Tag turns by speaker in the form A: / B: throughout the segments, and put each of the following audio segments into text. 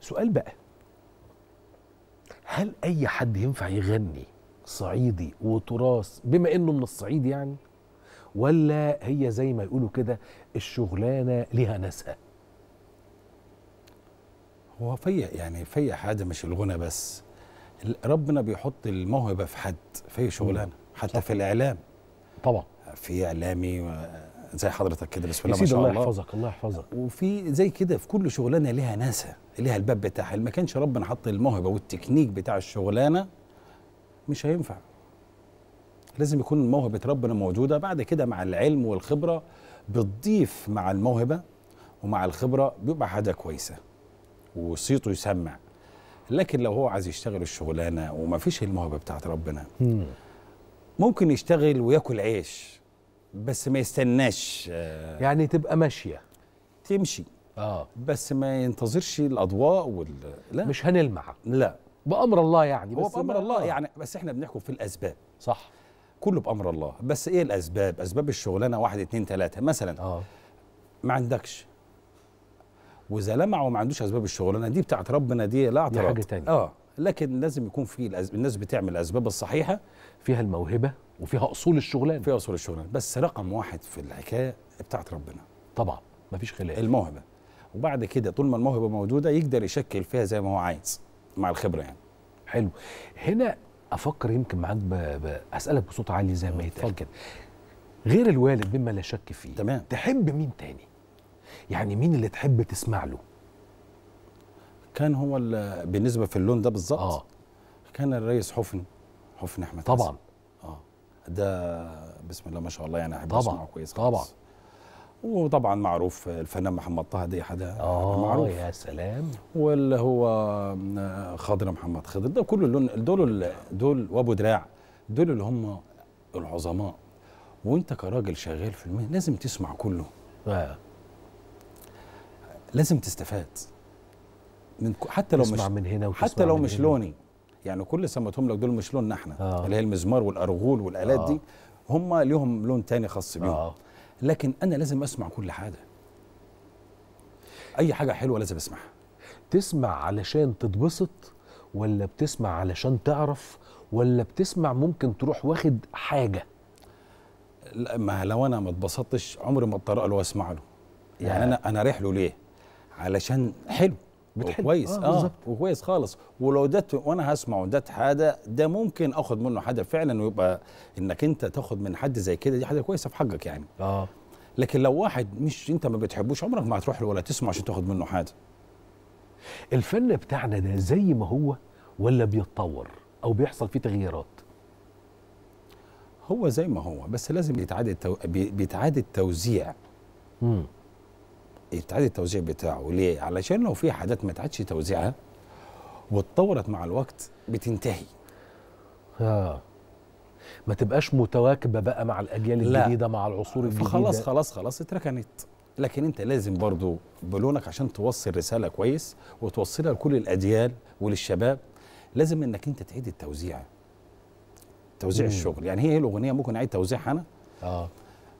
A: سؤال بقى هل اي حد ينفع يغني صعيدي وتراث بما انه من الصعيد يعني ولا هي زي ما يقولوا كده الشغلانه ليها ناسها
B: هو في يعني في حاجه مش الغنى بس ربنا بيحط الموهبه في حد في شغلانه حتى صح. في الاعلام طبعا في اعلامي زي حضرتك كده بسم الله ما شاء الله الله يحفظك الله يحفظك وفي زي كده في كل شغلانه ليها ناسها ليها الباب بتاعها ما كانش ربنا حط الموهبه والتكنيك بتاع الشغلانه مش هينفع لازم يكون موهبه ربنا موجوده بعد كده مع العلم والخبره بتضيف مع الموهبه ومع الخبره بيبقى حاجه كويسه وصيته يسمع لكن لو هو عايز يشتغل الشغلانه وما فيش الموهبه بتاعت ربنا ممكن يشتغل وياكل عيش بس ما يستناش آه، يعني تبقى ماشيه تمشي اه بس ما ينتظرش الاضواء وال لا مش هنلمع لا بامر الله يعني بس هو بامر الله آه. يعني بس احنا بنحكم في الاسباب صح كله بامر الله بس ايه الاسباب اسباب الشغلانه واحد اتنين تلاته مثلا اه ما عندكش واذا لمع وما عندوش اسباب الشغلانه دي بتاعت ربنا دي لا اعتراض دي حاجه تانية اه لكن لازم يكون في الناس بتعمل الاسباب الصحيحه فيها الموهبه وفيها اصول الشغلانه فيها اصول الشغلانه بس رقم واحد في الحكايه بتاعت ربنا طبعا مفيش خلاف الموهبه وبعد كده طول ما الموهبه موجوده يقدر يشكل فيها زي ما هو عايز مع الخبره يعني حلو هنا افكر يمكن معاك ب...
A: ب... اسالك بصوت عالي زي ما يتقال كده غير الوالد مما لا شك فيه تمام
B: تحب مين تاني يعني مين اللي تحب تسمع له كان هو بالنسبه في اللون ده بالظبط آه. كان الرئيس حفني حفني احمد طبعا حسن. ده بسم الله ما شاء الله يعني احب اسمعه كويس طبعا وطبعا معروف الفنان محمد طه دي حدا يعني آه، معروف يا سلام واللي هو خضر محمد خضر ده كله اللون دول دول وابو دراع دول اللي هم العظماء وانت كراجل شغال في المهنه لازم تسمع كله آه. لازم تستفاد من حتى لو مش من هنا حتى لو مش هنا. لوني يعني كل سماتهم لك دول مش لوننا احنا آه. اللي هي المزمار والارغول والالات آه. دي هم ليهم لون تاني خاص بيهم آه. لكن انا لازم اسمع كل حاجه اي حاجه حلوه لازم اسمعها تسمع
A: علشان تتبسط ولا بتسمع علشان تعرف ولا بتسمع
B: ممكن تروح واخد حاجه لا ما لو انا ما اتبسطتش عمري ما اضطر له واسمع له يعني آه. انا انا رايح له ليه علشان حلو بتحل كويس اه, آه وكويس خالص ولو ده وانا هسمعه ده حاجه ده ممكن اخد منه حاجه فعلا ويبقى انك انت تاخد من حد زي كده دي حاجه كويسه في حقك يعني اه لكن لو واحد مش انت ما بتحبوش عمرك ما هتروح له ولا تسمع عشان تاخد منه حاجه الفن بتاعنا ده زي ما هو ولا بيتطور او بيحصل فيه تغييرات هو زي ما هو بس لازم يتعاد التو... بيتعاد التوزيع يتعاد التوزيع بتاعه ليه؟ علشان لو في حاجات ما تعادش توزيعها واتطورت مع الوقت بتنتهي اه
A: ما تبقاش متواكبه بقى مع الاجيال لا. الجديده مع العصور الجديده خلاص
B: خلاص خلاص اتركنت لكن انت لازم برضو بلونك عشان توصل رساله كويس وتوصلها لكل الاجيال وللشباب لازم انك انت تعيد التوزيع توزيع مم. الشغل يعني هي الاغنيه ممكن اعيد توزيعها انا اه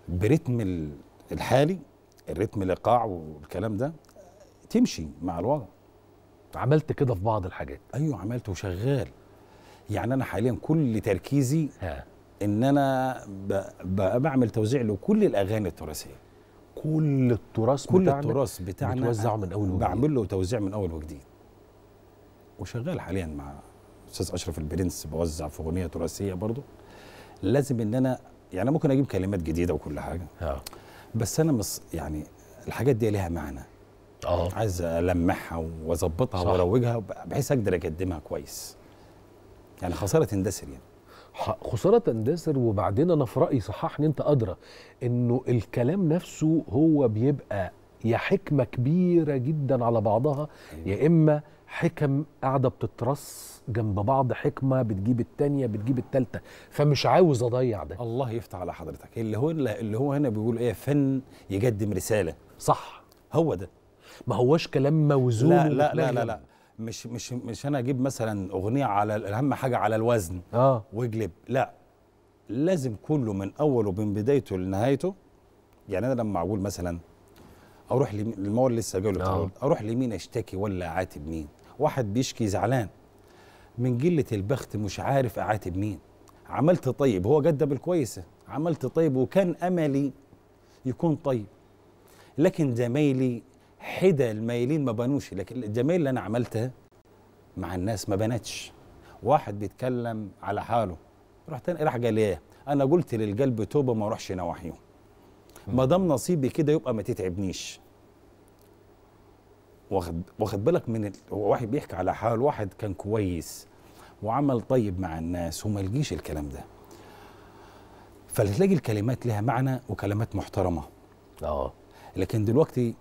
B: برتم الحالي الريتم الايقاع والكلام ده تمشي مع الوضع عملت كده في بعض الحاجات ايوه عملت وشغال يعني انا حاليا كل تركيزي ها. ان انا ب... بعمل توزيع لكل الاغاني التراثيه كل التراث كل بتاعنا التراث بتاعنا بتوزعه من اول وجديد بعمل له توزيع من اول وجديد وشغال حاليا مع استاذ اشرف البرنس بوزع في اغنيه تراثيه برضه لازم ان انا يعني ممكن اجيب كلمات جديده وكل حاجه ها. بس انا مص يعني الحاجات دي ليها معنى اه عايز المحها واظبطها واروجها بحيث اقدر اقدمها كويس يعني خساره تندثر يعني
A: خسارة تندثر وبعدين أنا في رأيي صححني أنت أدرى إنه الكلام نفسه هو بيبقى يا حكمة كبيرة جدا على بعضها يا أيوه. إما حكم قاعده بتترص جنب بعض حكمه بتجيب الثانيه بتجيب الثالثه
B: فمش عاوز اضيع ده الله يفتح على حضرتك اللي هو اللي هو هنا بيقول ايه فن يقدم رساله صح هو ده ما هواش كلام موزون لا لا لا, لا لا مش مش مش انا اجيب مثلا اغنيه على اهم حاجه على الوزن اه واجلب لا لازم كله من اوله من بدايته لنهايته يعني انا لما اقول مثلا اروح للمول لسه جاي له آه. اروح لمين اشتكي ولا اعاتب مين واحد بيشكي زعلان من قله البخت مش عارف اعاتب مين عملت طيب هو جد بالكويسه عملت طيب وكان املي يكون طيب لكن زمايلي حدى المايلين ما بنوش لكن الجمايل اللي انا عملتها مع الناس ما بنتش واحد بيتكلم على حاله رحت انا راح قال إيه انا قلت للقلب توبه ما اروحش نواحيه ما دام نصيبي كده يبقى ما تتعبنيش واخد واخد بالك من ال... واحد بيحكي على حال واحد كان كويس وعمل طيب مع الناس وما لقيش الكلام ده فلتلاقي الكلمات لها معنى وكلمات محترمه اه لكن دلوقتي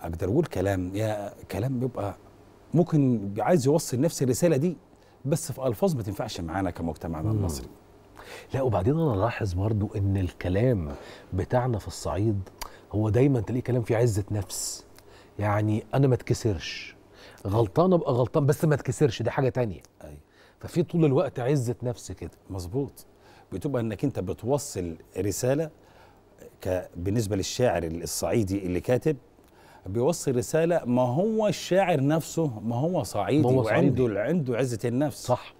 B: اقدر اقول كلام يا كلام بيبقى ممكن عايز يوصل نفس الرساله دي بس في الفاظ ما تنفعش معانا كمجتمعنا المصري لا وبعدين انا لاحظ برضو ان الكلام بتاعنا في الصعيد
A: هو دايما تلاقي كلام فيه عزه نفس يعني انا ما اتكسرش غلطان
B: ابقى غلطان بس ما اتكسرش دي حاجه تانية أي. أيوة. ففي طول الوقت عزه نفس كده مظبوط بتبقى انك انت بتوصل رساله ك بالنسبه للشاعر الصعيدي اللي كاتب بيوصل رساله ما هو الشاعر نفسه ما هو صعيدي ما هو وعنده صعيدي. عنده عزه النفس صح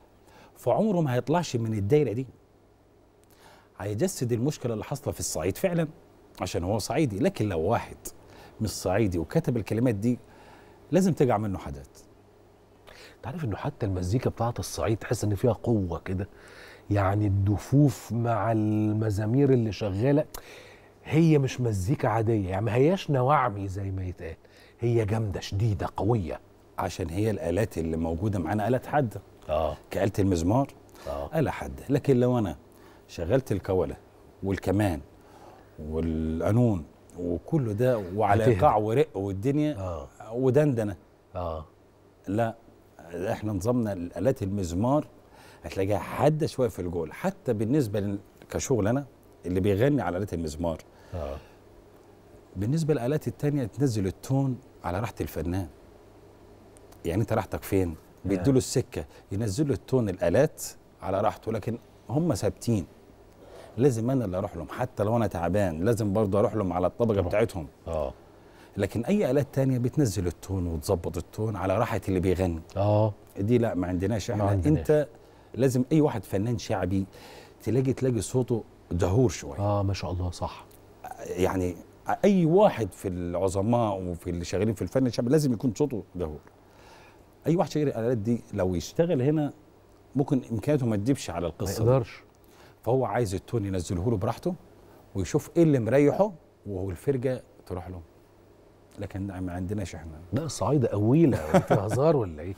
B: فعمره ما هيطلعش من الدايره دي هيجسد المشكله اللي حاصله في الصعيد فعلا عشان هو صعيدي لكن لو واحد مش صعيدي وكتب الكلمات دي لازم تجع منه حاجات تعرف انه حتى المزيكا بتاعت الصعيد تحس ان فيها قوه كده يعني
A: الدفوف مع المزامير اللي شغاله هي مش مزيكا عاديه
B: يعني ما هياش نوعمي زي ما يتقال هي جامده شديده قويه عشان هي الالات اللي موجوده معانا الات حاده اه كآلة المزمار اه آلة حاده لكن لو انا شغلت الكوله والكمان والقانون وكله ده وعلى ايقاع ورق والدنيا آه. ودندنه اه لا احنا نظامنا الالات المزمار هتلاقيها حاده شويه في الجول حتى بالنسبه كشغل انا اللي بيغني على الات المزمار آه. بالنسبه للالات التانية تنزل التون على راحه الفنان يعني انت راحتك فين آه. بيدوا له السكه ينزلوا التون الالات على راحته لكن هم ثابتين لازم انا اللي اروح لهم حتى لو انا تعبان لازم برضه اروح لهم على الطبقه طبعا. بتاعتهم اه لكن اي الات تانية بتنزل التون وتظبط التون على راحه اللي بيغني اه دي لا ما عندناش احنا ما عندناش. انت لازم اي واحد فنان شعبي تلاقي تلاقي صوته دهور شويه اه ما شاء الله صح يعني اي واحد في العظماء وفي اللي شغالين في الفن الشعبي لازم يكون صوته دهور اي واحد شغال الالات دي لو يشتغل هنا ممكن امكانياته ما تجيبش على القصه ما يقدرش فهو عايز التون ينزله له براحته ويشوف ايه اللي مريحه والفرجه تروح له لكن ما عندناش احنا لا صعيده قويله انت هزار ولا
A: ايه